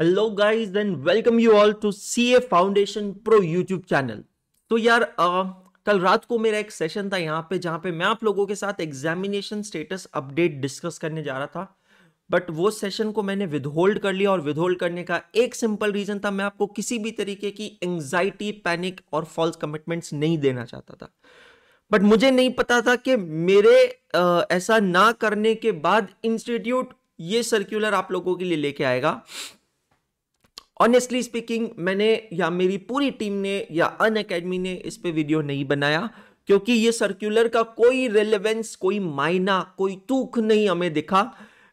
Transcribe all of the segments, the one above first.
hello guys and welcome you all to CA foundation pro YouTube channel तो यार आ, कल रात को मेरा एक सेशन था यहाँ पे जहाँ पे मैं आप लोगों के साथ एग्जामिनेशन स्टेटस अपडेट डिस्कस करने जा रहा था बट वो सेशन को मैंने विदहोल्ड कर लिया और विदहोल्ड करने का एक सिंपल रीजन था मैं आपको किसी भी तरीके की एंगजाइटी पैनिक और फॉल्स कमिटमेंट्स नहीं देना चाहता था बट मुझे नहीं पता था कि मेरे आ, ऐसा ना करने के बाद इंस्टीट्यूट ये सर्क्यूलर आप लोगों के लिए लेके आएगा ऑनेस्टली स्पीकिंग मैंने या मेरी पूरी टीम ने या अन अकेडमी ने इस पर वीडियो नहीं बनाया क्योंकि ये सर्कुलर का कोई रेलेवेंस कोई मायना कोई तूख नहीं हमें दिखा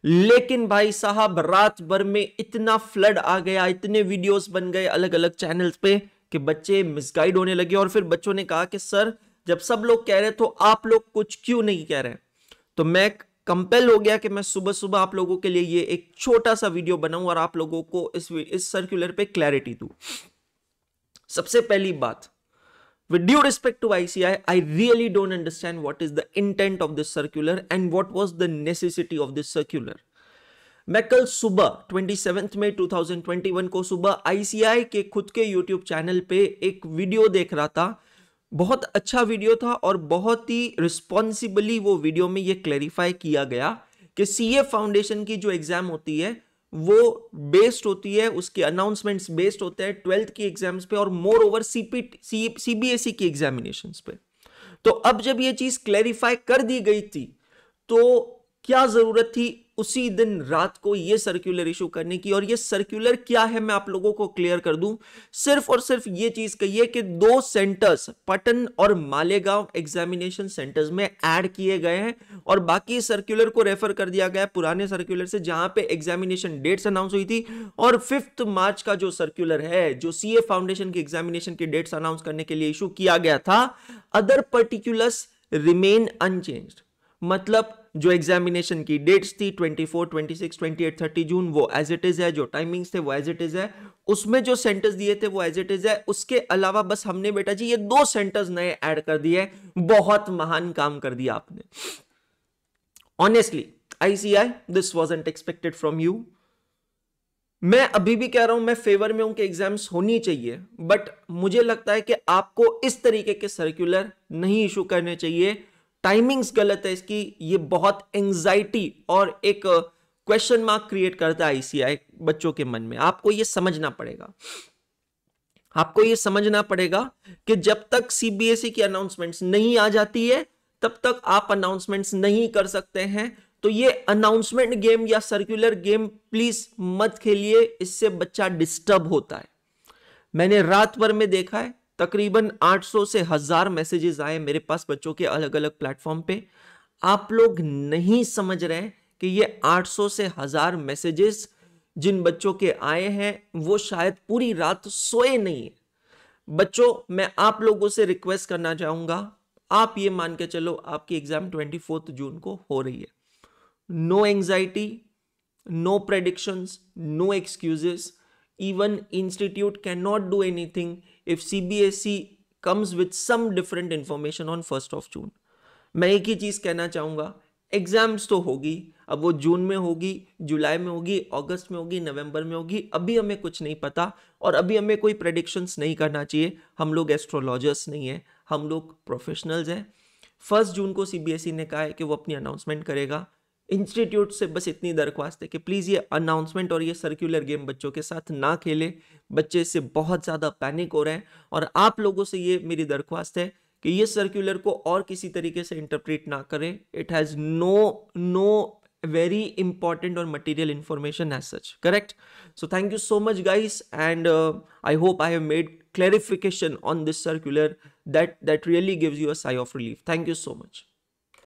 लेकिन भाई साहब रात भर में इतना फ्लड आ गया इतने वीडियोस बन गए अलग अलग चैनल्स पे कि बच्चे मिसगाइड होने लगे और फिर बच्चों ने कहा कि सर जब सब लोग कह रहे तो आप लोग कुछ क्यों नहीं कह रहे तो मैं कंपेल हो गया कि मैं सुबह सुबह आप लोगों के लिए ये एक छोटा सा वीडियो बनाऊं और आप लोगों को इस इस सर्कुलर पे क्लैरिटी दू सबसे पहली बात with due respect to ICAI I really don't understand what is the intent of this circular and what was the necessity of this circular मैं कल सुबह twenty seventh two thousand twenty one को सुबह ICI के खुद के YouTube channel पे एक वीडियो देख रहा था बहुत अच्छा वीडियो था और बहुत ही रिस्पॉन्सिबली वो वीडियो में ये क्लैरिफाई किया गया कि सी ए फाउंडेशन की जो एग्ज़ाम होती है वो बेस्ड होती है उसके अनाउंसमेंट्स बेस्ड होते हैं ट्वेल्थ की एग्जाम्स पे और moreover CP C B S E की एग्जामिनेशन पे तो अब जब ये चीज़ क्लैरिफाई कर दी गई थी तो क्या ज़रूरत थी उसी दिन रात को ये सर्कुलर इशू करने की और ये सर्कुलर क्या है मैं आप लोगों को क्लियर कर दूं सिर्फ और सिर्फ ये चीज कहिए कि दो सेंटर्स पटन और मालेगांव एग्जामिनेशन सेंटर्स में ऐड किए गए हैं और बाकी सर्कुलर को रेफर कर दिया गया पुराने सर्कुलर से जहां पे एग्जामिनेशन डेट्स अनाउंस हुई थी और फिफ्थ मार्च का जो सर्क्यूलर है जो सी फाउंडेशन की एग्जामिनेशन की डेट्स अनाउंस करने के लिए इशू किया गया था अदर पर्टिकुलर्स रिमेन अनचेंज्ड मतलब जो एग्जामिनेशन की डेट्स थी 24, 26, 28, 30 जून वो एज इट इज है जो टाइमिंग्स थे वो एज इट इज है उसमें जो सेंटर्स दिए थे वो एज इट इज है उसके अलावा बस हमने बेटा जी ये दो सेंटर्स नए ऐड कर दिए बहुत महान काम कर दिया आपने honestly ICAI this was expected from you मैं अभी भी कह रहा हूं मैं फेवर में हूं कि एग्जाम्स होनी चाहिए बट मुझे लगता है कि आपको इस तरीके के सर्कुलर नहीं इशू करने चाहिए टाइमिंग्स गलत है इसकी ये बहुत एंजाइटी और एक क्वेश्चन मार्क क्रिएट करता है आईसीआई बच्चों के मन में आपको ये समझना पड़ेगा आपको ये समझना पड़ेगा कि जब तक सीबीएसई e की अनाउंसमेंट्स नहीं आ जाती है तब तक आप अनाउंसमेंट्स नहीं कर सकते हैं तो ये अनाउंसमेंट गेम या सर्कुलर गेम प्लीज मत खेलिए इससे बच्चा डिस्टर्ब होता है मैंने रात भर में देखा है तकरीबन 800 से हज़ार मैसेजेस आए मेरे पास बच्चों के अलग अलग प्लेटफॉर्म पे आप लोग नहीं समझ रहे कि ये 800 से हज़ार मैसेजेस जिन बच्चों के आए हैं वो शायद पूरी रात सोए नहीं है बच्चों मैं आप लोगों से रिक्वेस्ट करना चाहूंगा आप ये मान के चलो आपकी एग्ज़ाम ट्वेंटी जून को हो रही है no anxiety no predictions no excuses even institute cannot do anything if CBSE comes with some different information on first of June मैं एक ही चीज़ कहना चाहूँगा एग्जाम्स तो होगी अब वो जून में होगी जुलाई में होगी अगस्त में होगी नवंबर में होगी अभी हमें कुछ नहीं पता और अभी हमें कोई प्रडिक्शंस नहीं करना चाहिए हम लोग एस्ट्रोलॉजर्स नहीं हैं हम लोग प्रोफेशनल्स हैं फर्स्ट जून को सीबीएसई e ने कहा है कि वो अपनी अनाउंसमेंट करेगा इंस्टीट्यूट से बस इतनी दरख्वास्त है कि प्लीज़ ये अनाउंसमेंट और ये सर्कुलर गेम बच्चों के साथ ना खेले बच्चे इससे बहुत ज़्यादा पैनिक हो रहे हैं और आप लोगों से ये मेरी दरख्वास्त है कि ये सर्कुलर को और किसी तरीके से इंटरप्रेट ना करें it has no no very important और material information as such correct so thank you so much guys and I hope I have made clarification on this circular that that really gives you a sigh of relief thank you so much